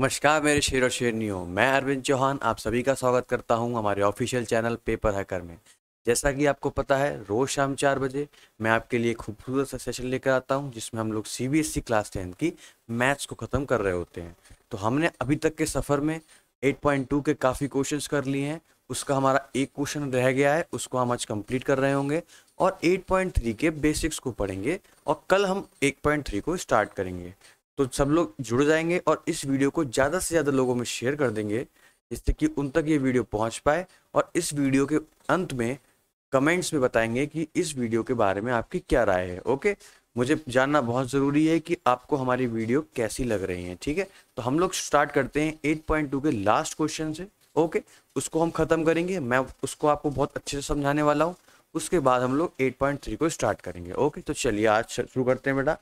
नमस्कार मेरे शेर और शेरनियों मैं अरविंद चौहान आप सभी का स्वागत करता हूं हमारे ऑफिशियल चैनल पेपर हैकर में जैसा कि आपको पता है रोज़ शाम चार बजे मैं आपके लिए खूबसूरत सा सेशन लेकर आता हूं जिसमें हम लोग सी क्लास टेंथ की मैथ्स को ख़त्म कर रहे होते हैं तो हमने अभी तक के सफ़र में 8.2 के काफ़ी क्वेश्चंस कर लिए हैं उसका हमारा एक क्वेश्चन रह गया है उसको हम आज कंप्लीट कर रहे होंगे और 8.3 के बेसिक्स को पढ़ेंगे और कल हम 8.3 को स्टार्ट करेंगे तो सब लोग जुड़ जाएंगे और इस वीडियो को ज़्यादा से ज़्यादा लोगों में शेयर कर देंगे जिससे कि उन तक ये वीडियो पहुंच पाए और इस वीडियो के अंत में कमेंट्स में बताएंगे कि इस वीडियो के बारे में आपकी क्या राय है ओके मुझे जानना बहुत ज़रूरी है कि आपको हमारी वीडियो कैसी लग रही है ठीक है तो हम लोग स्टार्ट करते हैं एट के लास्ट क्वेश्चन से ओके उसको हम ख़त्म करेंगे मैं उसको आपको बहुत अच्छे से समझाने वाला हूँ उसके बाद हम लोग एट को स्टार्ट करेंगे ओके तो चलिए आज शुरू करते हैं बेटा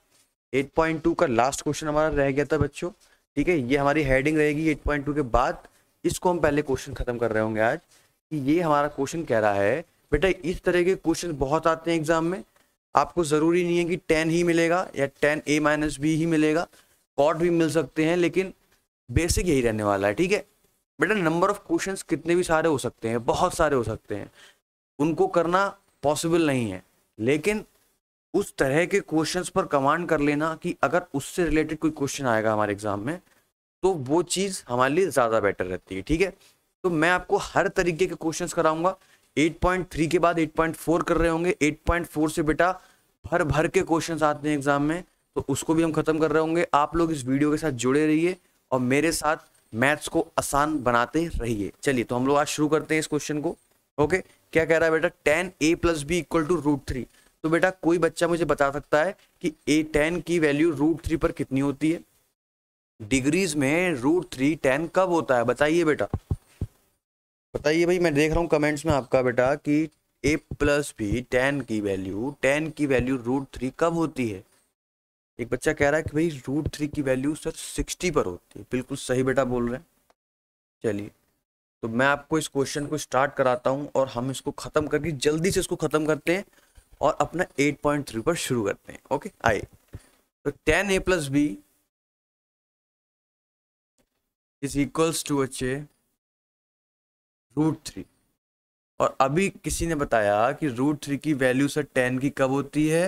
8.2 का लास्ट क्वेश्चन हमारा रह गया था बच्चों ठीक है ये हमारी हेडिंग रहेगी 8.2 के बाद इसको हम पहले क्वेश्चन खत्म कर रहे होंगे आज कि ये हमारा क्वेश्चन कह रहा है बेटा इस तरह के क्वेश्चन बहुत आते हैं एग्जाम में आपको ज़रूरी नहीं है कि टेन ही मिलेगा या टेन ए माइनस बी ही मिलेगा कॉट भी मिल सकते हैं लेकिन बेसिक यही रहने वाला है ठीक है बेटा नंबर ऑफ क्वेश्चंस कितने भी सारे हो सकते हैं बहुत सारे हो सकते हैं उनको करना पॉसिबल नहीं है लेकिन उस तरह के क्वेश्चंस पर कमांड कर लेना कि अगर उससे रिलेटेड कोई क्वेश्चन आएगा हमारे एग्जाम में तो वो चीज़ हमारे लिए ज़्यादा बेटर रहती है ठीक है तो मैं आपको हर तरीके के क्वेश्चंस कराऊंगा 8.3 के बाद 8.4 कर रहे होंगे 8.4 से बेटा भर भर के क्वेश्चंस आते हैं एग्जाम में तो उसको भी हम खत्म कर रहे होंगे आप लोग इस वीडियो के साथ जुड़े रहिए और मेरे साथ मैथ्स को आसान बनाते रहिए चलिए तो हम लोग आज शुरू करते हैं इस क्वेश्चन को ओके क्या कह रहा है बेटा tan A plus B equal to root three तो बेटा कोई बच्चा मुझे बता सकता है कि ए टेन की वैल्यू रूट थ्री पर कितनी होती है डिग्रीज में रूट थ्री टेन कब होता है बताइए बेटा बताइए भाई मैं देख रहा हूँ कमेंट्स में आपका बेटा कि ए प्लस बी टेन की वैल्यू टेन की वैल्यू रूट थ्री कब होती है एक बच्चा कह रहा है कि भाई रूट थ्री की वैल्यू सर सिक्सटी पर होती है बिल्कुल सही बेटा बोल रहे हैं चलिए तो मैं आपको इस क्वेश्चन को स्टार्ट कराता हूँ और हम इसको ख़त्म करके जल्दी से इसको ख़त्म करते हैं और अपना 8.3 पर शुरू करते हैं ओके आइए तो tan A plus B is equals to अच्छे रूट थ्री और अभी किसी ने बताया कि रूट थ्री की वैल्यू सर टेन की कब होती है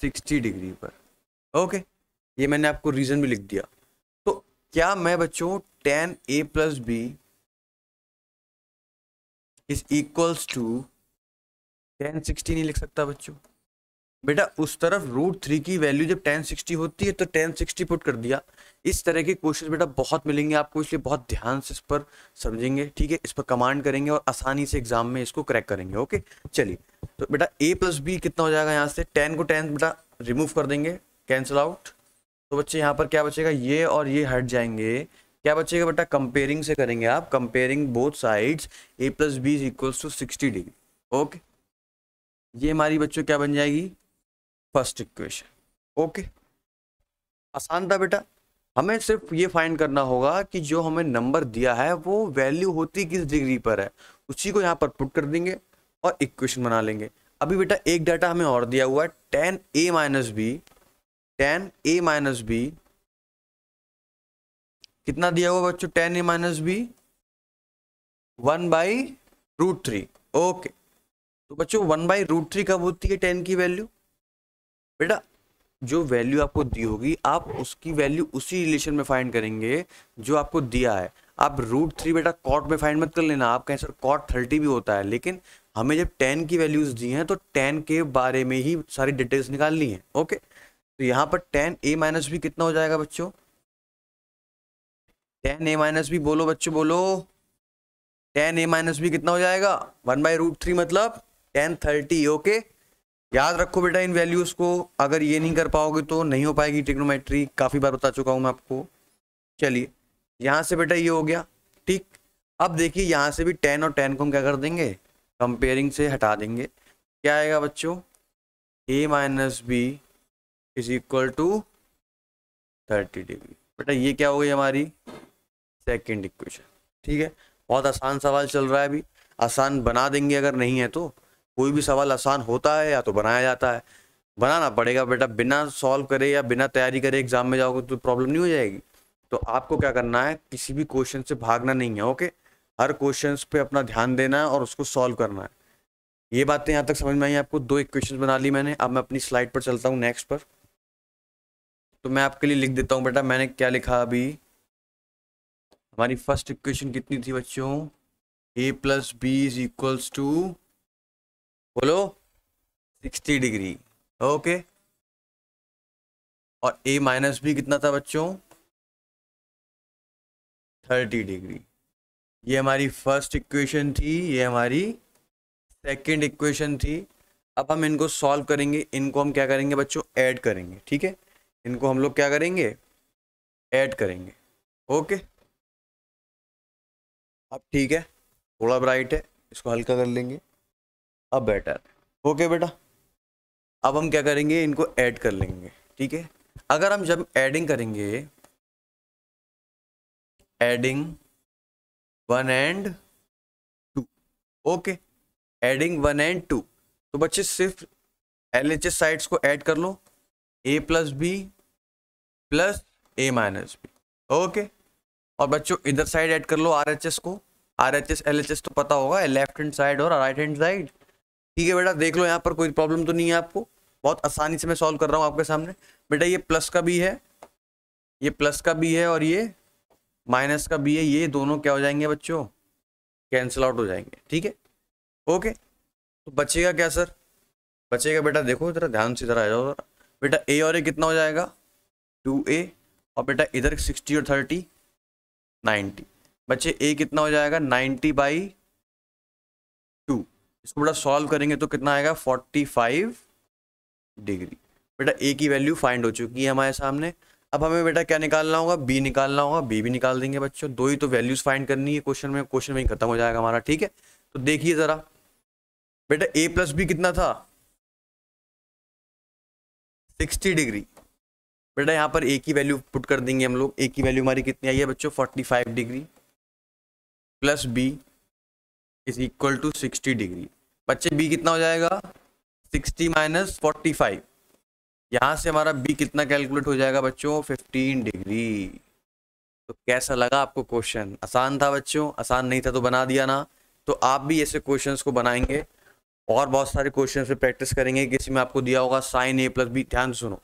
सिक्सटी डिग्री पर ओके ये मैंने आपको रीज़न भी लिख दिया तो क्या मैं बच्चों tan A plus B is equals to tan sixty नहीं लिख सकता बच्चों बेटा उस तरफ रूट थ्री की वैल्यू जब टेन सिक्सटी होती है तो टेन सिक्सटी पुट कर दिया इस तरह के क्वेश्चन बेटा बहुत मिलेंगे आपको इसलिए बहुत ध्यान से इस पर समझेंगे ठीक है इस पर कमांड करेंगे और आसानी से एग्जाम में इसको क्रैक करेंगे ओके चलिए तो बेटा ए प्लस बी कितना हो जाएगा यहाँ से टेन को टेन बेटा रिमूव कर देंगे कैंसिल आउट तो बच्चे यहाँ पर क्या बचेगा ये और ये हट जाएंगे क्या बचेगा बेटा कंपेयरिंग से करेंगे आप comparing both sides A plus B is equals to sixty degree okay ये हमारी बच्चों क्या बन जाएगी फर्स्ट इक्वेशन ओके आसान था बेटा हमें सिर्फ ये फाइंड करना होगा कि जो हमें नंबर दिया है वो वैल्यू होती किस डिग्री पर है उसी को यहाँ पर पुट कर देंगे और इक्वेशन बना लेंगे अभी बेटा एक डाटा हमें और दिया हुआ है tan A minus B tan A minus B कितना दिया हुआ बच्चों tan A minus B one by root three okay तो बच्चों वन बाई रूट थ्री कब होती है टेन की वैल्यू बेटा जो वैल्यू आपको दी होगी आप उसकी वैल्यू उसी रिलेशन में फाइंड करेंगे जो आपको दिया है आप रूट थ्री बेटा कॉट में फाइंड मत कर लेना आप कहें सर कॉट थर्टी भी होता है लेकिन हमें जब टेन की वैल्यूज दी हैं तो टेन के बारे में ही सारी डिटेल्स निकालनी है ओके तो यहाँ पर टेन ए माइनस भी कितना हो जाएगा बच्चों टेन ए माइनस भी बोलो बच्चों बोलो टेन ए माइनस भी कितना हो जाएगा वन बाई रूट थ्री मतलब टेन थर्टी ओके याद रखो बेटा इन वैल्यूज को अगर ये नहीं कर पाओगे तो नहीं हो पाएगी टिक्नोमेट्री काफ़ी बार बता चुका हूँ मैं आपको चलिए यहाँ से बेटा ये हो गया ठीक अब देखिए यहाँ से भी टेन और टेन को हम क्या कर देंगे कंपेयरिंग से हटा देंगे क्या आएगा बच्चों A minus B is equal to thirty degree बेटा ये क्या हो गई हमारी सेकेंड इक्वेशन ठीक है बहुत आसान सवाल चल रहा है अभी आसान बना देंगे अगर नहीं है तो कोई भी सवाल आसान होता है या तो बनाया जाता है बनाना पड़ेगा बेटा बिना सॉल्व करे या बिना तैयारी करे एग्जाम में जाओगे तो प्रॉब्लम नहीं हो जाएगी तो आपको क्या करना है किसी भी क्वेश्चन से भागना नहीं है ओके हर क्वेश्चन पे अपना ध्यान देना है और उसको सॉल्व करना है ये बातें यहाँ तक समझ में आई आपको दो एक क्वेश्चन बना ली मैंने अब मैं अपनी स्लाइड पर चलता हूँ नेक्स्ट पर तो मैं आपके लिए लिख देता हूँ बेटा मैंने क्या लिखा अभी हमारी फर्स्ट इक्वेशन कितनी थी बच्चों A plus B is equals to बोलो सिक्सटी डिग्री ओके और ए माइनस भी कितना था बच्चों थर्टी डिग्री ये हमारी फर्स्ट इक्वेशन थी ये हमारी सेकंड इक्वेशन थी अब हम इनको सॉल्व करेंगे इनको हम क्या करेंगे बच्चों ऐड करेंगे ठीक है इनको हम लोग क्या करेंगे ऐड करेंगे ओके अब ठीक है थोड़ा ब्राइट है इसको हल्का कर लेंगे अब बेटर ओके बेटा अब हम क्या करेंगे इनको ऐड कर लेंगे ठीक है अगर हम जब एडिंग करेंगे adding one and two okay adding one and two तो बच्चे सिर्फ एल एच एस साइड्स को ऐड कर लो A plus B plus A minus B okay और बच्चों इधर साइड ऐड कर लो आर एच एस को R H S L H S तो पता होगा लेफ्ट हैंड साइड और राइट हैंड साइड ठीक है बेटा देख लो यहाँ पर कोई प्रॉब्लम तो नहीं है आपको बहुत आसानी से मैं सॉल्व कर रहा हूँ आपके सामने बेटा ये प्लस का भी है ये प्लस का भी है और ये माइनस का भी है ये दोनों क्या हो जाएंगे बच्चों कैंसिल आउट हो जाएंगे ठीक है ओके तो बचेगा क्या सर बचेगा बेटा देखो जरा ध्यान से जरा आ जाओ जरा बेटा ए और ए कितना हो जाएगा टू ए और बेटा इधर सिक्सटी और थर्टी नाइन्टी बच्चे ए कितना हो जाएगा नाइन्टी बाई इसको बेटा सॉल्व करेंगे तो कितना आएगा फोर्टी फाइव डिग्री बेटा ए की वैल्यू फाइंड हो चुकी है हमारे सामने अब हमें बेटा क्या निकालना होगा बी निकालना होगा बी भी निकाल देंगे बच्चों दो ही तो वैल्यूज फाइंड करनी है क्वेश्चन में क्वेश्चन में खत्म हो जाएगा हमारा ठीक है तो देखिए ज़रा बेटा ए प्लस बी कितना था सिक्सटी डिग्री बेटा यहाँ पर ए की वैल्यू पुट कर देंगे हम लोग ए की वैल्यू हमारी कितनी आई है बच्चों forty five degree plus B is equal to sixty degree बच्चे बी कितना हो जाएगा सिक्सटी माइनस फोर्टी फाइव यहाँ से हमारा बी कितना कैलकुलेट हो जाएगा बच्चों फिफ्टीन डिग्री तो कैसा लगा आपको क्वेश्चन आसान था बच्चों आसान नहीं था तो बना दिया ना तो आप भी ऐसे क्वेश्चंस को बनाएंगे और बहुत सारे क्वेश्चन पे प्रैक्टिस करेंगे किसी में आपको दिया होगा साइन ए प्लस बी ध्यान सुनो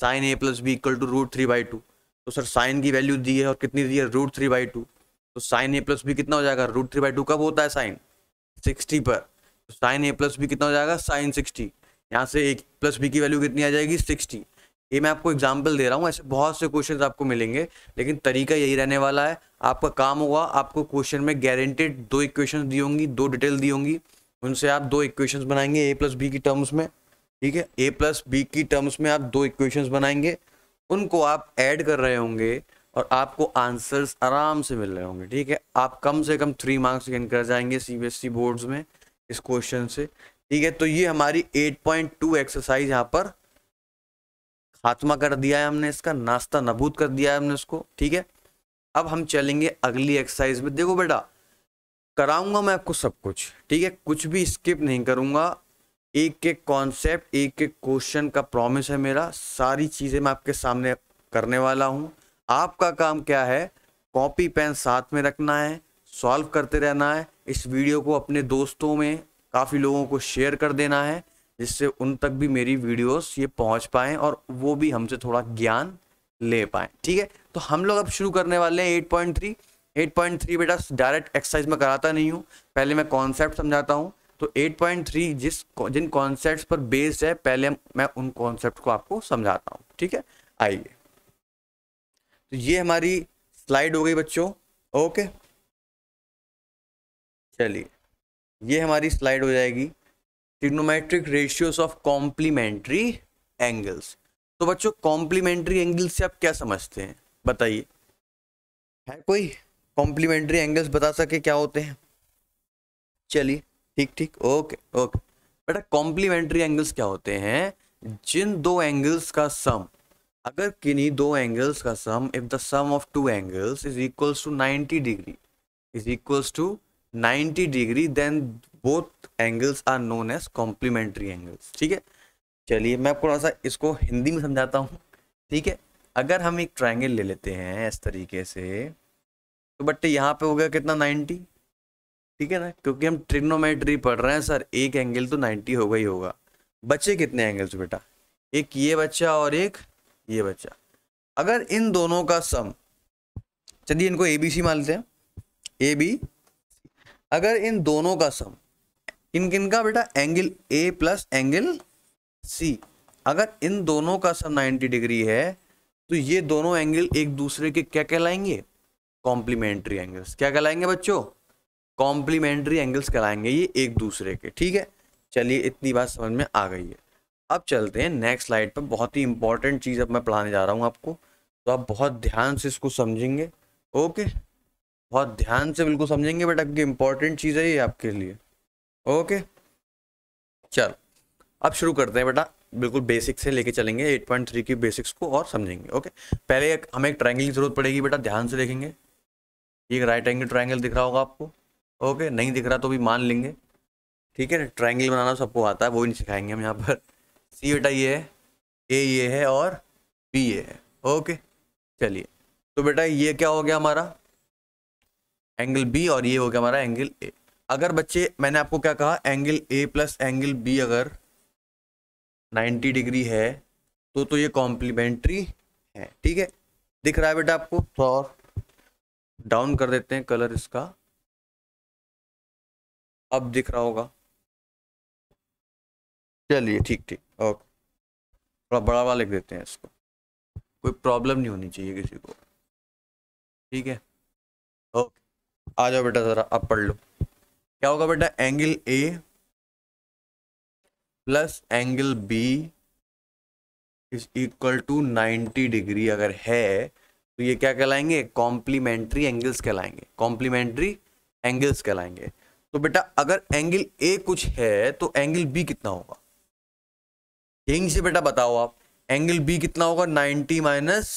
sine A plus B equal to root three by two तो सर साइन की वैल्यू दी है और कितनी दी है रूट थ्री बाई टू तो साइन ए प्लस बी कितना हो जाएगा रूट थ्री बाई टू कब होता है साइन सिक्सटी पर साइन ए प्लस बी कितना हो जाएगा साइन सिक्सटी यहाँ से ए प्लस बी की वैल्यू कितनी आ जाएगी सिक्सटी ये मैं आपको एग्जाम्पल दे रहा हूँ ऐसे बहुत से क्वेश्चन आपको मिलेंगे लेकिन तरीका यही रहने वाला है आपका काम होगा आपको क्वेश्चन में गारंटेड दो इक्वेशन दी होंगी दो डिटेल दी होंगी उनसे आप दो इक्वेशन बनाएंगे ए प्लस बी की टर्म्स में ठीक है ए प्लस बी की टर्म्स में आप दो इक्वेशन बनाएंगे उनको आप ऐड कर रहे होंगे और आपको आंसर्स आराम से मिल रहे होंगे ठीक है आप कम से कम थ्री मार्क्स गेन कर जाएंगे सी बोर्ड्स e में इस क्वेश्चन से ठीक है तो ये हमारी 8.2 एक्सरसाइज यहाँ पर खात्मा कर दिया है हमने इसका नाश्ता नबूद कर दिया है हमने उसको ठीक है अब हम चलेंगे अगली एक्सरसाइज में देखो बेटा कराऊंगा मैं आपको सब कुछ ठीक है कुछ भी स्किप नहीं करूंगा एक एक कॉन्सेप्ट एक एक क्वेश्चन का प्रॉमिस है मेरा सारी चीज़ें मैं आपके सामने करने वाला हूँ आपका काम क्या है कॉपी पेन साथ में रखना है सॉल्व करते रहना है इस वीडियो को अपने दोस्तों में काफ़ी लोगों को शेयर कर देना है जिससे उन तक भी मेरी वीडियोस ये पहुंच पाए और वो भी हमसे थोड़ा ज्ञान ले पाए ठीक है तो हम लोग अब शुरू करने वाले हैं 8.3 8.3 बेटा डायरेक्ट एक्सरसाइज में कराता नहीं हूँ पहले मैं कॉन्सेप्ट समझाता हूँ तो 8.3 जिस जिन कॉन्सेप्ट पर बेस्ड है पहले मैं उन कॉन्सेप्ट को आपको समझाता हूँ ठीक है आइए तो ये हमारी स्लाइड हो गई बच्चों ओके चलिए ये हमारी स्लाइड हो जाएगी trigonometric ratios of complementary angles तो बच्चों कॉम्प्लीमेंट्री एंगल्स से आप क्या समझते हैं बताइए है कोई कॉम्प्लीमेंट्री एंगल्स बता सके क्या होते हैं चलिए ठीक ठीक ओके ओके बेटा कॉम्प्लीमेंट्री एंगल्स क्या होते हैं जिन दो एंगल्स का सम अगर किन्हीं दो एंगल्स का sum if the sum of two angles is equals to 90 degree is equals to 90 degree then both angles are known as complementary angles ठीक है चलिए मैं आपको थोड़ा सा इसको हिंदी में समझाता हूँ ठीक है अगर हम एक ट्राइंगल ले लेते हैं इस तरीके से तो बट यहाँ पे हो गया कितना 90 ठीक है ना क्योंकि हम ट्रिग्नोमेट्री पढ़ रहे हैं सर एक एंगल तो 90 होगा ही होगा बच्चे कितने एंगल्स बेटा एक ये बच्चा और एक ये बच्चा अगर इन दोनों का सम चलिए इनको ए बी सी मान लेते हैं ए बी अगर इन दोनों का सम इन किन का बेटा angle A plus angle C अगर इन दोनों का सम 90 डिग्री है तो ये दोनों एंगल एक दूसरे के क्या कहलाएंगे कॉम्प्लीमेंट्री एंगल्स क्या कहलाएंगे बच्चों कॉम्प्लीमेंट्री एंगल्स कहलाएंगे ये एक दूसरे के ठीक है चलिए इतनी बात समझ में आ गई है अब चलते हैं नेक्स्ट स्लाइड पर बहुत ही इंपॉर्टेंट चीज़ अब मैं पढ़ाने जा रहा हूँ आपको तो आप बहुत ध्यान से इसको समझेंगे ओके बहुत ध्यान से बिल्कुल समझेंगे बट आपकी इंपॉर्टेंट चीज़ है ये आपके लिए ओके चल अब शुरू करते हैं बेटा बिल्कुल बेसिक से लेके चलेंगे 8.3 की बेसिक्स को और समझेंगे ओके पहले एक हमें एक ट्रायंगल की जरूरत पड़ेगी बेटा ध्यान से देखेंगे ये राइट एंगल ट्रायंगल दिख रहा होगा आपको ओके नहीं दिख रहा तो भी मान लेंगे ठीक है ट्रायंगल बनाना सबको आता है वो ही नहीं सिखाएंगे हम यहाँ पर सी बेटा ये है ए ये है और बी ये है ओके चलिए तो बेटा ये क्या हो गया हमारा एंगल बी और ये हो गया हमारा एंगल ए अगर बच्चे मैंने आपको क्या कहा angle A plus angle B अगर 90 डिग्री है तो तो ये कॉम्प्लीमेंट्री है ठीक है दिख रहा है बेटा आपको तो और डाउन कर देते हैं कलर इसका अब दिख रहा होगा चलिए ठीक ठीक ओके थोड़ा बड़ा वाला लिख देते हैं इसको कोई प्रॉब्लम नहीं होनी चाहिए किसी को ठीक है ओके आ जाओ बेटा ज़रा अब पढ़ लो क्या होगा बेटा angle A plus angle B is equal to 90 degree अगर है तो ये क्या कहलाएंगे कॉम्प्लीमेंट्री एंगल्स कहलाएंगे कॉम्प्लीमेंट्री एंगल्स कहलाएंगे तो बेटा अगर एंगल ए कुछ है तो एंगल बी कितना होगा यहीं से बेटा बताओ आप एंगल बी कितना होगा 90 माइनस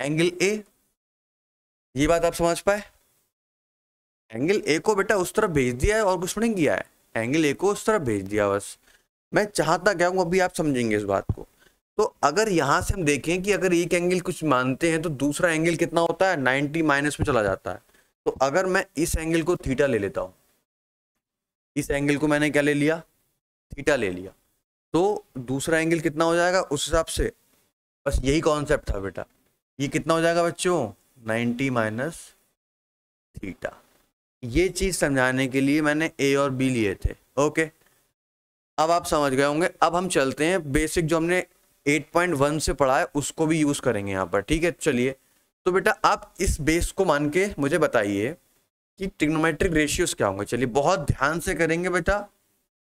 एंगल ए ये बात आप समझ पाए एंगल ए को बेटा उस तरफ भेज दिया है और कुछ नहीं किया है एंगल ए को उस तरफ भेज दिया बस मैं चाहता क्या हूँ अभी आप समझेंगे इस बात को तो अगर यहाँ से हम देखें कि अगर एक एंगल कुछ मानते हैं तो दूसरा एंगल कितना होता है 90 माइनस में चला जाता है तो अगर मैं इस एंगल को थीटा ले लेता हूँ इस एंगल को मैंने क्या ले लिया थीटा ले लिया तो दूसरा एंगल कितना हो जाएगा उस हिसाब से बस यही कॉन्सेप्ट था बेटा ये कितना हो जाएगा बच्चों नाइन्टी माइनस थीटा ये चीज़ समझाने के लिए मैंने ए और बी लिए थे ओके अब आप समझ गए होंगे अब हम चलते हैं बेसिक जो हमने 8.1 से पढ़ा है उसको भी यूज़ करेंगे यहाँ पर ठीक है चलिए तो बेटा आप इस बेस को मान के मुझे बताइए कि टिग्नोमेट्रिक रेशियोज क्या होंगे चलिए बहुत ध्यान से करेंगे बेटा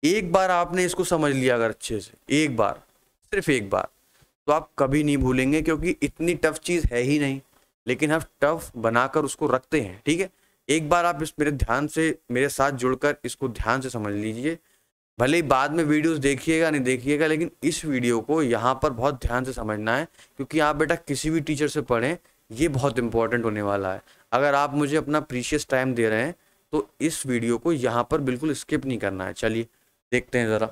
एक बार आपने इसको समझ लिया अगर अच्छे से एक बार सिर्फ एक बार तो आप कभी नहीं भूलेंगे क्योंकि इतनी टफ चीज़ है ही नहीं लेकिन हम टफ बनाकर उसको रखते हैं ठीक है एक बार आप इस मेरे ध्यान से मेरे साथ जुड़कर इसको ध्यान से समझ लीजिए भले ही बाद में वीडियोस देखिएगा नहीं देखिएगा लेकिन इस वीडियो को यहाँ पर बहुत ध्यान से समझना है क्योंकि आप बेटा किसी भी टीचर से पढ़ें ये बहुत इंपॉर्टेंट होने वाला है अगर आप मुझे अपना प्रीशियस टाइम दे रहे हैं तो इस वीडियो को यहाँ पर बिल्कुल स्किप नहीं करना है चलिए देखते हैं ज़रा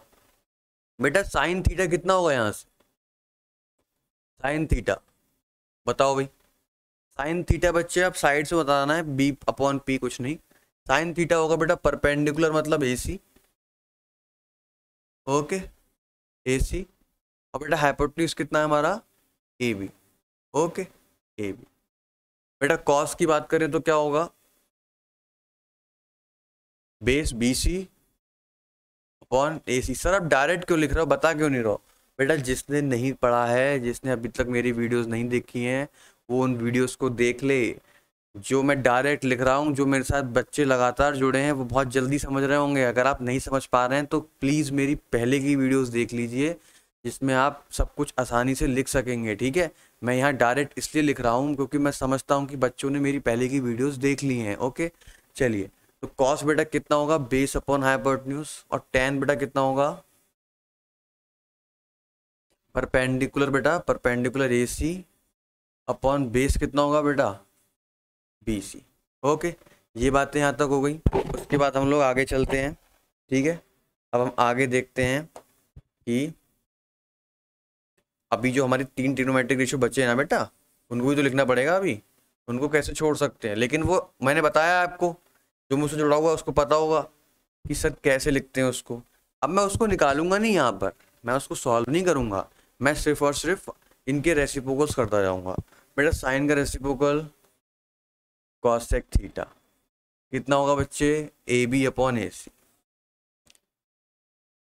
बेटा साइन थीटा कितना होगा यहाँ से साइन थीटा बताओ भाई साइन थीटा बच्चे आप साइड से बताना है बी अपॉन पी कुछ नहीं साइन थीटा होगा बेटा परपेंडिकुलर मतलब ए सी ओके ए सी और बेटा हाइपोटिस कितना है हमारा A B okay A B बेटा कॉस की बात करें तो क्या होगा base B C upon A C sir आप डायरेक्ट क्यों लिख रहे हो बता क्यों नहीं रहो बेटा जिसने नहीं पढ़ा है जिसने अभी तक मेरी वीडियोस नहीं देखी हैं वो उन वीडियोस को देख ले जो मैं डायरेक्ट लिख रहा हूँ जो मेरे साथ बच्चे लगातार जुड़े हैं वो बहुत जल्दी समझ रहे होंगे अगर आप नहीं समझ पा रहे हैं तो प्लीज़ मेरी पहले की वीडियोस देख लीजिए जिसमें आप सब कुछ आसानी से लिख सकेंगे ठीक है मैं यहाँ डायरेक्ट इसलिए लिख रहा हूँ क्योंकि मैं समझता हूँ कि बच्चों ने मेरी पहले की वीडियोज़ देख ली हैं ओके चलिए तो कॉस बेटा कितना होगा बेस अपॉन हाइपोटन्यूज और टेन बेटा कितना होगा परपेंडिकुलर बेटा perpendicular A C upon base कितना होगा बेटा बी सी ओके ये बातें यहाँ तक हो गई उसके बाद हम लोग आगे चलते हैं ठीक है अब हम आगे देखते हैं कि अभी जो हमारी तीन ट्रिग्नोमेट्रिक रेशियो बचे हैं ना बेटा उनको भी तो लिखना पड़ेगा अभी उनको कैसे छोड़ सकते हैं लेकिन वो मैंने बताया आपको जो मुझसे जुड़ा हुआ है उसको पता होगा कि सर कैसे लिखते हैं उसको अब मैं उसको निकालूंगा नहीं यहाँ पर मैं उसको सॉल्व नहीं करूँगा मैं सिर्फ और सिर्फ इनके रेसिपोकल्स करता जाऊँगा बेटा साइन का रेसिप्रोकल कॉसेक थीटा कितना होगा बच्चे ए बी अपॉन ए सी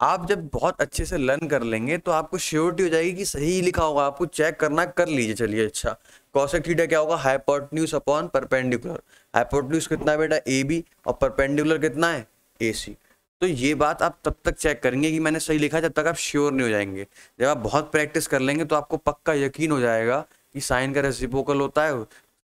आप जब बहुत अच्छे से लर्न कर लेंगे तो आपको श्योरिटी हो जाएगी कि सही लिखा होगा आपको चेक करना कर लीजिए चलिए अच्छा कॉसेक थीटा क्या होगा हाइपोटन्यूस अपॉन परपेंडिकुलर हाइपोटन्यूस कितना है बेटा ए बी और परपेंडिकुलर कितना है ए सी तो ये बात आप तब तक चेक करेंगे कि मैंने सही लिखा जब तक आप श्योर नहीं हो जाएंगे जब आप बहुत प्रैक्टिस कर लेंगे तो आपको पक्का यकीन हो जाएगा कि साइन का रेसिप्रोकल होता है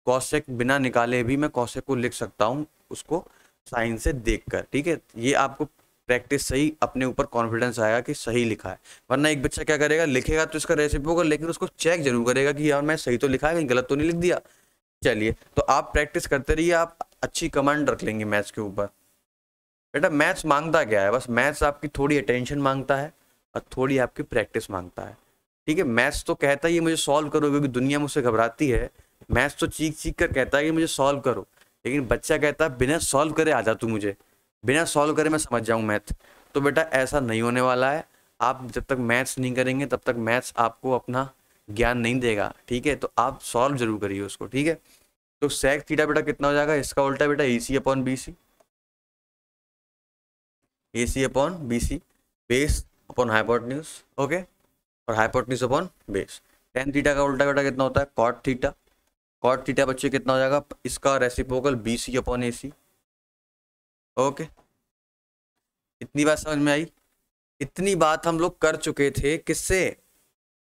कौशिक बिना निकाले भी मैं कौशिक को लिख सकता हूँ उसको साइन से देख कर ठीक है ये आपको प्रैक्टिस सही अपने ऊपर कॉन्फिडेंस आएगा कि सही लिखा है वरना एक बच्चा क्या करेगा लिखेगा तो इसका रेसिप्रोकल लेकिन उसको चेक जरूर करेगा कि यार मैं सही तो लिखा है कहीं गलत तो नहीं लिख दिया चलिए तो आप प्रैक्टिस करते रहिए आप अच्छी कमांड रख लेंगे मैथ्स के ऊपर बेटा मैथ्स मांगता क्या है बस मैथ्स आपकी थोड़ी अटेंशन मांगता है और थोड़ी आपकी प्रैक्टिस मांगता है ठीक है मैथ्स तो कहता ही मुझे सॉल्व करो क्योंकि दुनिया मुझसे घबराती है मैथ्स तो चीख चीख कर कहता है कि मुझे सॉल्व करो लेकिन बच्चा कहता है बिना सॉल्व करे आ जा तू मुझे बिना सॉल्व करे मैं समझ जाऊँ मैथ तो बेटा ऐसा नहीं होने वाला है आप जब तक मैथ्स नहीं करेंगे तब तक मैथ्स आपको अपना ज्ञान नहीं देगा ठीक है तो आप सॉल्व जरूर करिए उसको ठीक है तो सेक थीटा बेटा कितना हो जाएगा इसका उल्टा बेटा A C upon B C A C upon B C base upon hypotenuse okay और hypotenuse upon base tan theta का उल्टा बेटा कितना होता है कॉट थीटा कॉट थीटा बच्चे कितना हो जाएगा इसका reciprocal B C upon A C okay इतनी बात समझ में आई इतनी बात हम लोग कर चुके थे किससे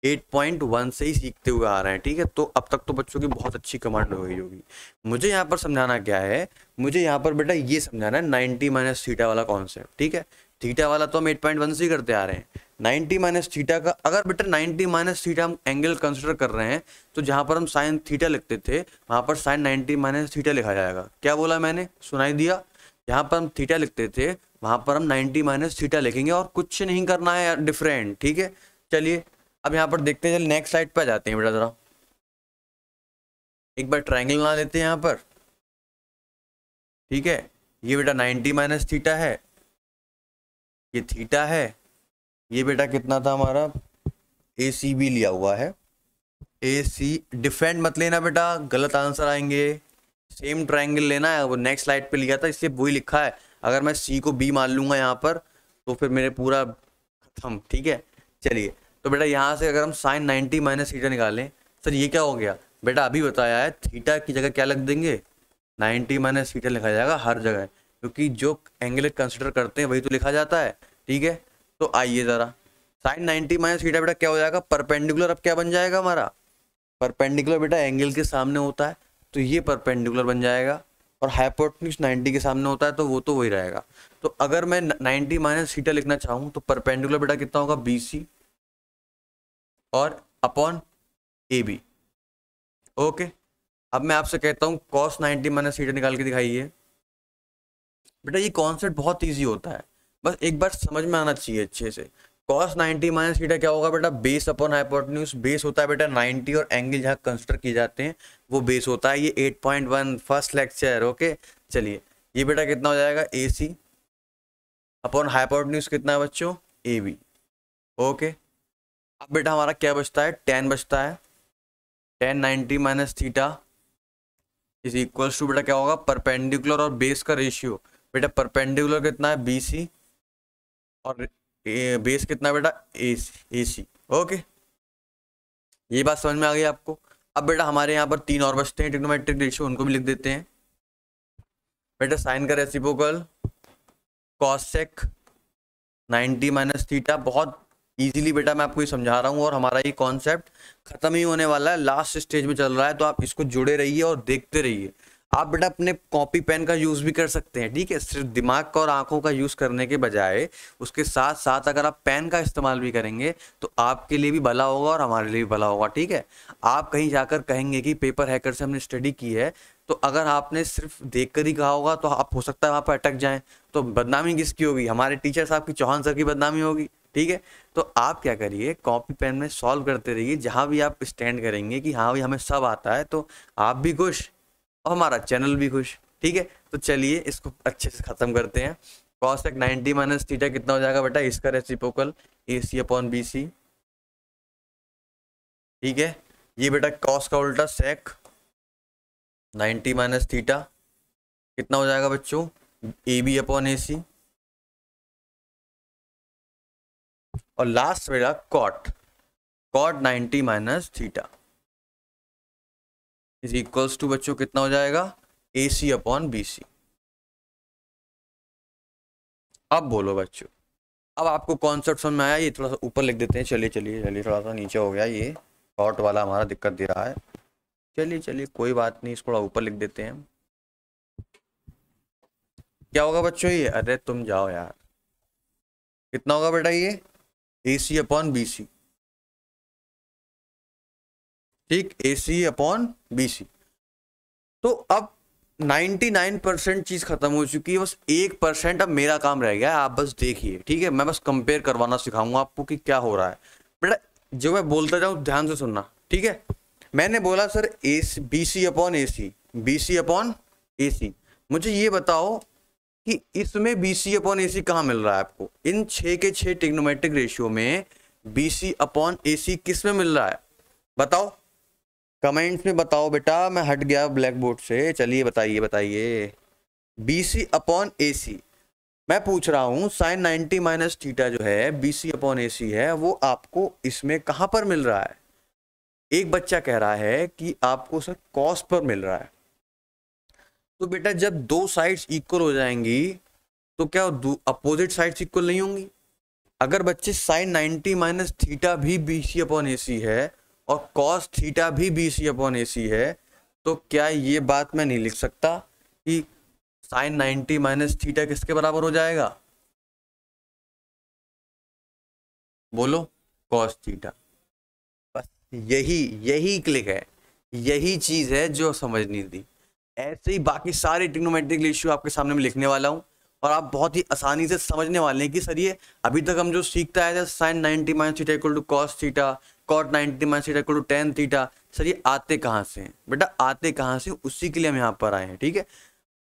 8.1 से ही सीखते हुए आ रहे हैं ठीक है तो अब तक तो बच्चों की बहुत अच्छी कमांड हो गई होगी मुझे यहाँ पर समझाना क्या है मुझे यहाँ पर बेटा ये समझाना है 90 माइनस थीटा वाला कॉन्सेप्ट ठीक है थीटा वाला तो हम एट पॉइंट वन से करते आ रहे हैं नाइन्टी माइनस थीटा का अगर बेटा नाइन्टी माइनस थीटा हम एंगल कंसिडर कर रहे हैं तो जहाँ पर हम साइन थीटा लिखते थे वहाँ पर साइन नाइन्टी माइनस थीटा लिखा जाएगा क्या बोला मैंने सुनाई दिया जहाँ पर हम थीटा लिखते थे वहाँ पर हम नाइन्टी माइनस थीटा लिखेंगे और कुछ नहीं करना है डिफरेंट ठीक है चलिए अब यहाँ पर देखते हैं चलिए नेक्स्ट साइड पर जाते हैं बेटा ज़रा एक बार ट्राइंगल बना लेते हैं यहाँ पर ठीक है ये बेटा नाइन्टी माइनस थीटा है ये थीटा है ये बेटा कितना था हमारा ए सी भी लिया हुआ है ए सी डिफेंड मत लेना बेटा गलत आंसर आएंगे सेम ट्राइंगल लेना है वो नेक्स्ट स्लाइड पे लिया था वो वही लिखा है अगर मैं सी को बी मान लूंगा यहाँ पर तो फिर मेरे पूरा खत्म ठीक है चलिए तो बेटा यहाँ से अगर हम साइन नाइन्टी माइनस थीटा निकालें सर ये क्या हो गया बेटा अभी बताया है थीटा की जगह क्या लग देंगे नाइन्टी माइनस थीटा लिखा जाएगा हर जगह क्योंकि जो एंगल कंसिडर करते हैं वही तो लिखा जाता है ठीक है तो आइए ज़रा साइन नाइन्टी माइनस थीटा बेटा क्या हो जाएगा परपेंडिकुलर अब क्या बन जाएगा हमारा परपेंडिकुलर बेटा एंगल के सामने होता है तो ये परपेंडिकुलर बन जाएगा और हाइपोटनिक्स 90 के सामने होता है तो वो तो वही रहेगा तो अगर मैं 90 माइनस थीटा लिखना चाहूँ तो परपेंडिकुलर बेटा कितना होगा बी सी और अपॉन ए बी ओके अब मैं आपसे कहता हूँ कॉस 90 माइनस थीटा निकाल के दिखाइए बेटा ये कॉन्सेप्ट बहुत ईजी होता है बस एक बार समझ में आना चाहिए अच्छे से कॉस 90 माइनस थीटा क्या होगा बेटा बेस अपॉन हाइपोटेन्यूज बेस होता है बेटा 90 और एंगल जहाँ कंस्टर किए जाते हैं वो बेस होता है ये 8.1 फर्स्ट लेक्चर ओके चलिए ये बेटा कितना हो जाएगा ए सी अपॉन हाइपोटेन्यूज कितना है बच्चों ए बी ओके अब बेटा हमारा क्या बचता है टेन बचता है tan ninety minus theta is equals to बेटा क्या होगा परपेंडिकुलर और बेस का रेशियो बेटा परपेंडिकुलर कितना है बी सी और बेस कितना है बेटा A C A C okay ये बात समझ में आ गई आपको अब बेटा हमारे यहाँ पर तीन और बचते हैं टिक्नोमेट्रिक रेशियो उनको भी लिख देते हैं बेटा साइन का reciprocal cosec ninety minus theta बहुत इजीली बेटा मैं आपको ये समझा रहा हूँ और हमारा ये कॉन्सेप्ट खत्म ही होने वाला है लास्ट स्टेज में चल रहा है तो आप इसको जुड़े रहिए और देखते रहिए आप बेटा अपने कॉपी पेन का यूज़ भी कर सकते हैं ठीक है सिर्फ दिमाग का और आंखों का यूज़ करने के बजाय उसके साथ साथ अगर आप पेन का इस्तेमाल भी करेंगे तो आपके लिए भी भला होगा और हमारे लिए भी भला होगा ठीक है आप कहीं जाकर कहेंगे कि पेपर हैकर से हमने स्टडी की है तो अगर आपने सिर्फ देख कर ही कहा होगा तो आप हो सकता है वहाँ पर अटक जाएँ तो बदनामी किसकी होगी हमारे टीचर साहब की चौहान सर की बदनामी होगी ठीक है तो आप क्या करिए कॉपी पेन में सॉल्व करते रहिए जहाँ भी आप स्टैंड करेंगे कि हाँ भाई हमें सब आता है तो आप भी खुश और हमारा चैनल भी खुश ठीक है तो चलिए इसको अच्छे से ख़त्म करते हैं कॉस एक नाइन्टी माइनस थीटा कितना हो जाएगा बेटा इसका reciprocal A C upon B C ठीक है ये बेटा कॉस का उल्टा सेक नाइन्टी माइनस थीटा कितना हो जाएगा बच्चों ए बी अपॉन ए सी और लास्ट बेटा cot cot ninety minus theta is equals to बच्चों कितना हो जाएगा ए सी अपॉन बी सी अब बोलो बच्चों अब आपको कॉन्सेप्ट समझ में आया ये थोड़ा सा ऊपर लिख देते हैं चलिए चलिए चलिए थोड़ा सा नीचे हो गया ये शॉर्ट वाला हमारा दिक्कत दे रहा है चलिए चलिए कोई बात नहीं इसको थोड़ा ऊपर लिख देते हैं क्या होगा बच्चों ये अरे तुम जाओ यार कितना होगा बेटा ये ए सी अपॉन बी सी ठीक ए सी अपॉन बी सी तो अब 99 परसेंट चीज़ खत्म हो चुकी है बस एक परसेंट अब मेरा काम रह गया है आप बस देखिए ठीक है मैं बस कंपेयर करवाना सिखाऊंगा आपको कि क्या हो रहा है बेटा जो मैं बोलता जाऊं ध्यान से सुनना ठीक है मैंने बोला sir A B C upon A C B C upon A C मुझे ये बताओ कि इसमें बी सी अपॉन ए सी कहाँ मिल रहा है आपको इन छः के छः टिग्नोमेट्रिक रेशियो में B C upon A C किस में मिल रहा है बताओ कमेंट्स में बताओ बेटा मैं हट गया ब्लैक बोर्ड से चलिए बताइए बताइए बी सी अपॉन ए सी मैं पूछ रहा हूँ साइन 90 माइनस थीटा जो है B C upon A C है वो आपको इसमें कहाँ पर मिल रहा है एक बच्चा कह रहा है कि आपको सर कॉस पर मिल रहा है तो बेटा जब दो साइड्स इक्वल हो जाएंगी तो क्या अपोजिट साइड्स इक्वल नहीं होंगी अगर बच्चे साइन 90 माइनस थीटा भी B C upon A C है और कॉस थीटा भी B C upon A C है तो क्या ये बात मैं नहीं लिख सकता कि साइन नाइन्टी माइनस थीटा किसके बराबर हो जाएगा बोलो कॉस थीटा बस यही यही क्लिक है यही चीज़ है जो समझ नहीं थी ऐसे ही बाकी सारे टिग्नोमेट्रिकल इश्यू आपके सामने मैं लिखने वाला हूँ और आप बहुत ही आसानी से समझने वाले हैं कि सर ये अभी तक हम जो सीखता है sine ninety minus theta equal to cos theta cot ninety minus theta equal to tan theta sir ये आते कहाँ से हैं बेटा आते कहाँ से उसी के लिए हम यहाँ पर आए हैं ठीक है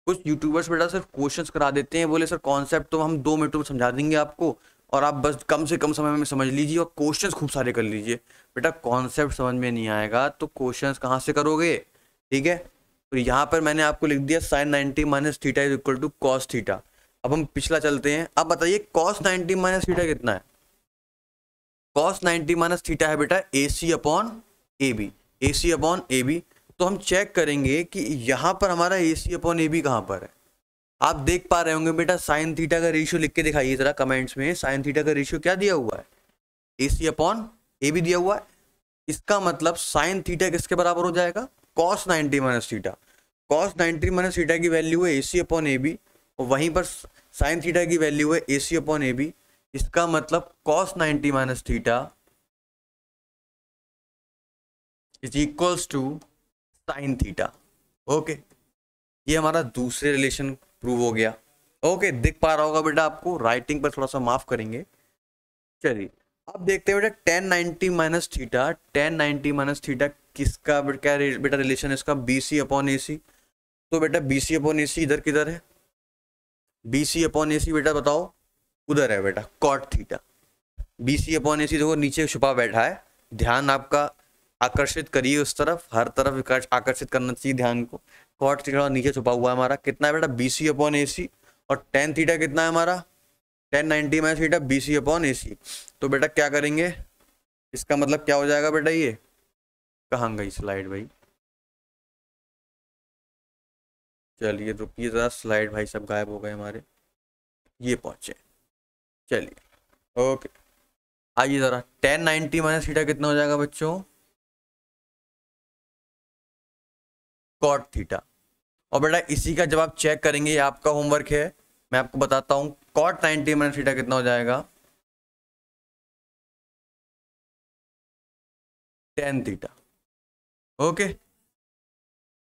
कुछ यूट्यूबर्स बेटा सिर्फ क्वेश्चन करा देते हैं बोले सर कॉन्सेप्ट तो हम दो मिनटों में समझा देंगे आपको और आप बस कम से कम समय में समझ लीजिए और क्वेश्चंस खूब सारे कर लीजिए बेटा कॉन्सेप्ट समझ में नहीं आएगा तो क्वेश्चंस कहाँ से करोगे ठीक है तो यहाँ पर मैंने आपको लिख दिया sine ninety minus theta is equal to cos theta अब हम पिछला चलते हैं अब बताइए कॉस नाइनटी माइनस थीटा कितना है कॉस नाइनटी माइनस थीटा है बेटा A C upon A B A C upon A B तो हम चेक करेंगे कि यहाँ पर हमारा ए सी अपॉन ए बी कहाँ पर है आप देख पा रहे होंगे बेटा साइन थीटा का रेशियो लिख के दिखाइए जरा कमेंट्स में साइन थीटा का रेशियो क्या दिया हुआ है A C upon A B दिया हुआ है इसका मतलब साइन थीटा किसके बराबर हो जाएगा cos ninety minus theta cos ninety minus theta की वैल्यू है A C upon A B और वहीं पर साइन थीटा की वैल्यू है A C upon A B इसका मतलब cos ninety minus theta is equals to sine theta okay ये हमारा दूसरे रिलेशन प्रूव हो गया ओके okay, दिख पा रहा होगा बेटा आपको राइटिंग पर थोड़ा सा माफ करेंगे चलिए अब देखते हैं बेटा tan ninety minus theta tan ninety minus theta किसका क्या बेटा रिलेशन है इसका B C upon A C तो बेटा बी सी अपॉन ए सी इधर किधर है बी सी अपॉन ए सी बेटा बताओ उधर है बेटा cot theta B C upon A C देखो नीचे छुपा बैठा है ध्यान आपका आकर्षित करिए उस तरफ हर तरफ आकर्षित करना चाहिए ध्यान को कॉट थीटा नीचे छुपा हुआ है हमारा कितना है बेटा बी सी अपॉन ए सी और टेन थीटा कितना है हमारा tan ninety minus theta B C upon A C तो बेटा क्या करेंगे इसका मतलब क्या हो जाएगा बेटा ये कहाँ गई स्लाइड भाई चलिए रुकिए ज़रा स्लाइड भाई सब गायब हो गए हमारे ये पहुँचे चलिए ओके आइए ज़रा टेन नाइन्टी माइनस थीटा कितना हो जाएगा बच्चों कॉट थीटा और बेटा इसी का जब आप चेक करेंगे ये आपका होमवर्क है मैं आपको बताता हूँ कॉट नाइन्टी माइनस थीटा कितना हो जाएगा टेन थीटा ओके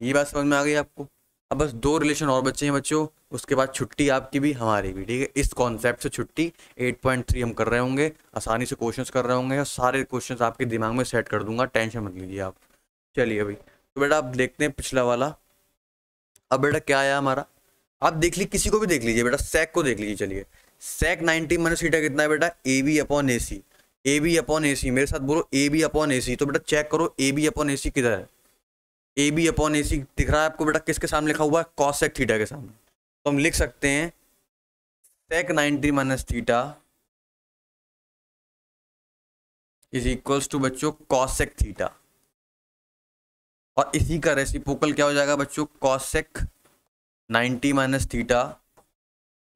ये बात समझ में आ गई आपको अब बस दो रिलेशन और बच्चे हैं बच्चों उसके बाद छुट्टी आपकी भी हमारी भी ठीक है इस कॉन्सेप्ट से छुट्टी 8.3 हम कर रहे होंगे आसानी से क्वेश्चंस कर रहे होंगे और सारे क्वेश्चंस आपके दिमाग में सेट कर दूंगा टेंशन मत लीजिए आप चलिए अभी तो बेटा आप देखते हैं पिछला वाला अब बेटा क्या आया हमारा आप देख लीजिए किसी को भी देख लीजिए बेटा सेक को देख लीजिए चलिए सेक नाइनटी माइनस सीटा कितना है बेटा A B upon A C A B upon A C मेरे साथ बोलो ए बी अपॉन ए सी तो बेटा चेक करो ए बी अपॉन ए सी किधर है ए बी अपॉन ए सी दिख रहा है आपको बेटा किसके सामने लिखा हुआ है कॉस सेक थीटा के सामने तो हम लिख सकते हैं sec ninety minus theta is equals to बच्चों कॉस सेक थीटा और इसी का रेसिपोकल क्या हो जाएगा बच्चों cosec ninety minus theta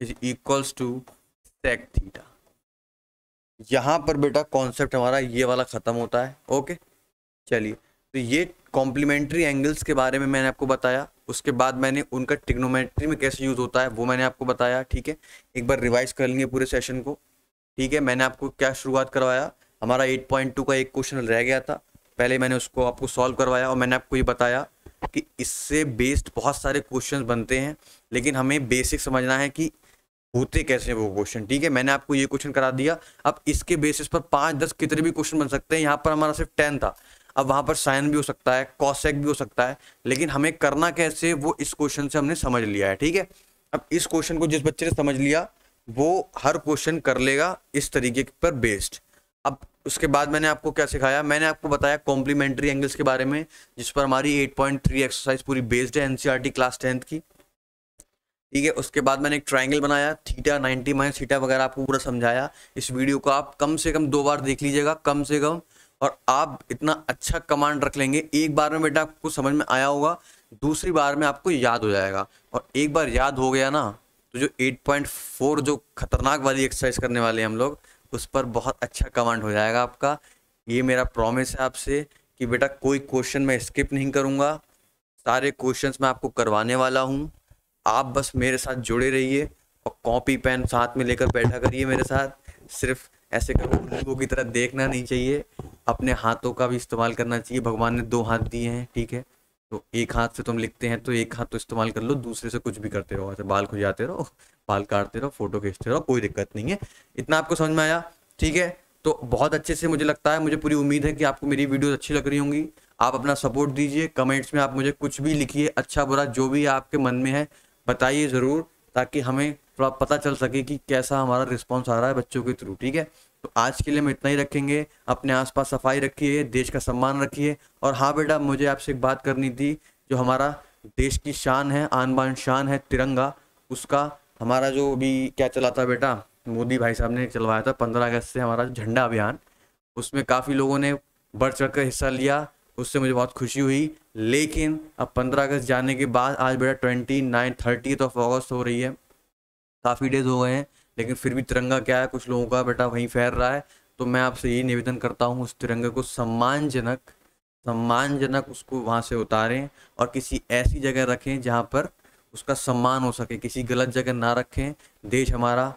is equals to sec theta यहां पर बेटा कॉन्सेप्ट हमारा ये वाला ख़त्म होता है ओके चलिए तो ये कॉम्प्लीमेंट्री एंगल्स के बारे में मैंने आपको बताया उसके बाद मैंने उनका टिग्नोमेट्री में कैसे यूज़ होता है वो मैंने आपको बताया ठीक है एक बार रिवाइज कर लेंगे पूरे सेशन को ठीक है मैंने आपको क्या शुरुआत करवाया हमारा 8.2 का एक क्वेश्चन रह गया था पहले मैंने उसको आपको सॉल्व करवाया और मैंने आपको ये बताया कि इससे बेस्ड बहुत सारे क्वेश्चन बनते हैं लेकिन हमें बेसिक समझना है कि होते कैसे वो क्वेश्चन ठीक है मैंने आपको ये क्वेश्चन करा दिया अब इसके बेसिस पर पाँच दस कितने भी क्वेश्चन बन सकते हैं यहाँ पर हमारा सिर्फ टेन था अब वहां पर साइन भी हो सकता है कॉसेक भी हो सकता है लेकिन हमें करना कैसे वो इस क्वेश्चन से हमने समझ लिया है ठीक है अब इस क्वेश्चन को जिस बच्चे ने समझ लिया वो हर क्वेश्चन कर लेगा इस तरीके पर बेस्ड अब उसके बाद मैंने आपको क्या सिखाया मैंने आपको बताया कॉम्प्लीमेंट्री एंगल्स के बारे में जिस पर हमारी 8.3 एक्सरसाइज पूरी बेस्ड है एनसीईआरटी क्लास टेंथ की ठीक है उसके बाद मैंने एक ट्राइंगल बनाया थीटा 90 माइनस थीटा वगैरह आपको पूरा समझाया इस वीडियो को आप कम से कम दो बार देख लीजिएगा कम से कम और आप इतना अच्छा कमांड रख लेंगे एक बार में बेटा आपको समझ में आया होगा दूसरी बार में आपको याद हो जाएगा और एक बार याद हो गया ना तो जो 8.4 जो खतरनाक वाली एक्सरसाइज करने वाले हम लोग उस पर बहुत अच्छा कमांड हो जाएगा आपका ये मेरा प्रॉमिस है आपसे कि बेटा कोई क्वेश्चन मैं स्किप नहीं करूँगा सारे क्वेश्चंस मैं आपको करवाने वाला हूँ आप बस मेरे साथ जुड़े रहिए और कॉपी पेन साथ में लेकर बैठा करिए मेरे साथ सिर्फ ऐसे कभी लोगों की तरह देखना नहीं चाहिए अपने हाथों का भी इस्तेमाल करना चाहिए भगवान ने दो हाथ दिए हैं ठीक है तो एक हाथ से तुम लिखते हैं तो एक हाथ तो इस्तेमाल कर लो दूसरे से कुछ भी करते रहो ऐसे बाल खुजाते रहो बाल काटते रहो फोटो खींचते रहो कोई दिक्कत नहीं है इतना आपको समझ में आया ठीक है तो बहुत अच्छे से मुझे लगता है मुझे पूरी उम्मीद है कि आपको मेरी वीडियो अच्छी लग रही होंगी आप अपना सपोर्ट दीजिए कमेंट्स में आप मुझे कुछ भी लिखिए अच्छा बुरा जो भी आपके मन में है बताइए ज़रूर ताकि हमें थोड़ा पता चल सके कि कैसा हमारा रिस्पॉन्स आ रहा है बच्चों के थ्रू ठीक है तो आज के लिए हम इतना ही रखेंगे अपने आसपास सफाई रखिए देश का सम्मान रखिए और हाँ बेटा मुझे आपसे एक बात करनी थी जो हमारा देश की शान है आन बान शान है तिरंगा उसका हमारा जो अभी क्या चला था बेटा मोदी भाई साहब ने चलवाया था पंद्रह अगस्त से हमारा झंडा अभियान उसमें काफ़ी लोगों ने बढ़ चढ़ कर हिस्सा लिया उससे मुझे बहुत खुशी हुई लेकिन अब पंद्रह अगस्त जाने के बाद आज बेटा twenty nine thirty of August हो रही है काफ़ी डेज हो गए हैं लेकिन फिर भी तिरंगा क्या है कुछ लोगों का बेटा वहीं फैर रहा है तो मैं आपसे यही निवेदन करता हूँ उस तिरंगे को सम्मानजनक सम्मानजनक उसको वहाँ से उतारें और किसी ऐसी जगह रखें जहाँ पर उसका सम्मान हो सके किसी गलत जगह ना रखें देश हमारा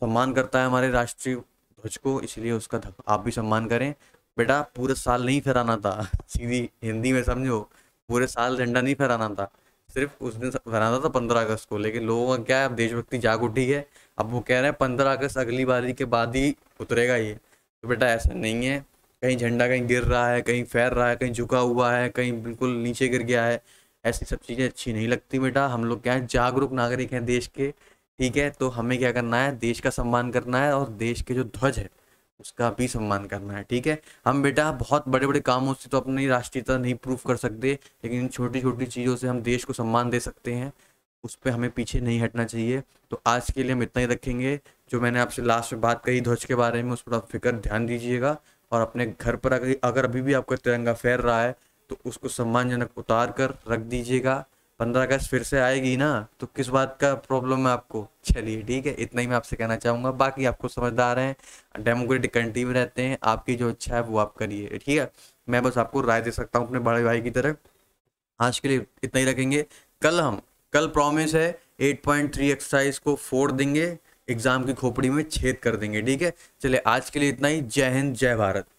सम्मान करता है हमारे राष्ट्रीय ध्वज को इसलिए उसका आप भी सम्मान करें बेटा पूरे साल नहीं फहराना था सीधी हिंदी में समझो पूरे साल झंडा नहीं फहराना था सिर्फ उस दिन बनाना था पंद्रह अगस्त को लेकिन लोगों का क्या है अब देशभक्ति जाग उठी है अब वो कह रहे हैं पंद्रह अगस्त अगली बारी के बाद ही उतरेगा ये तो बेटा ऐसा नहीं है कहीं झंडा कहीं गिर रहा है कहीं फैर रहा है कहीं झुका हुआ है कहीं बिल्कुल नीचे गिर गया है ऐसी सब चीज़ें अच्छी नहीं लगती बेटा हम लोग क्या है जागरूक नागरिक हैं देश के ठीक है तो हमें क्या करना है देश का सम्मान करना है और देश के जो ध्वज है उसका भी सम्मान करना है ठीक है हम बेटा बहुत बड़े बड़े कामों से तो अपनी राष्ट्रीयता नहीं प्रूफ कर सकते लेकिन इन छोटी छोटी चीज़ों से हम देश को सम्मान दे सकते हैं उस पर हमें पीछे नहीं हटना चाहिए तो आज के लिए हम इतना ही रखेंगे जो मैंने आपसे लास्ट में बात कही ध्वज के बारे में उस पर आप फिक्र ध्यान दीजिएगा और अपने घर पर अगर अभी भी आपका तिरंगा फैर रहा है तो उसको सम्मानजनक उतार कर रख दीजिएगा पंद्रह अगस्त फिर से आएगी ना तो किस बात का प्रॉब्लम है आपको चलिए ठीक है इतना ही मैं आपसे कहना चाहूँगा बाकी आपको समझदार हैं डेमोक्रेटिक कंट्री में रहते हैं आपकी जो इच्छा है वो आप करिए ठीक है मैं बस आपको राय दे सकता हूँ अपने बड़े भाई की तरह आज के लिए इतना ही रखेंगे कल हम कल प्रॉमिस है एट पॉइंट थ्री एक्सरसाइज को फोड़ देंगे एग्जाम की खोपड़ी में छेद कर देंगे ठीक है चलिए आज के लिए इतना ही जय हिंद जय भारत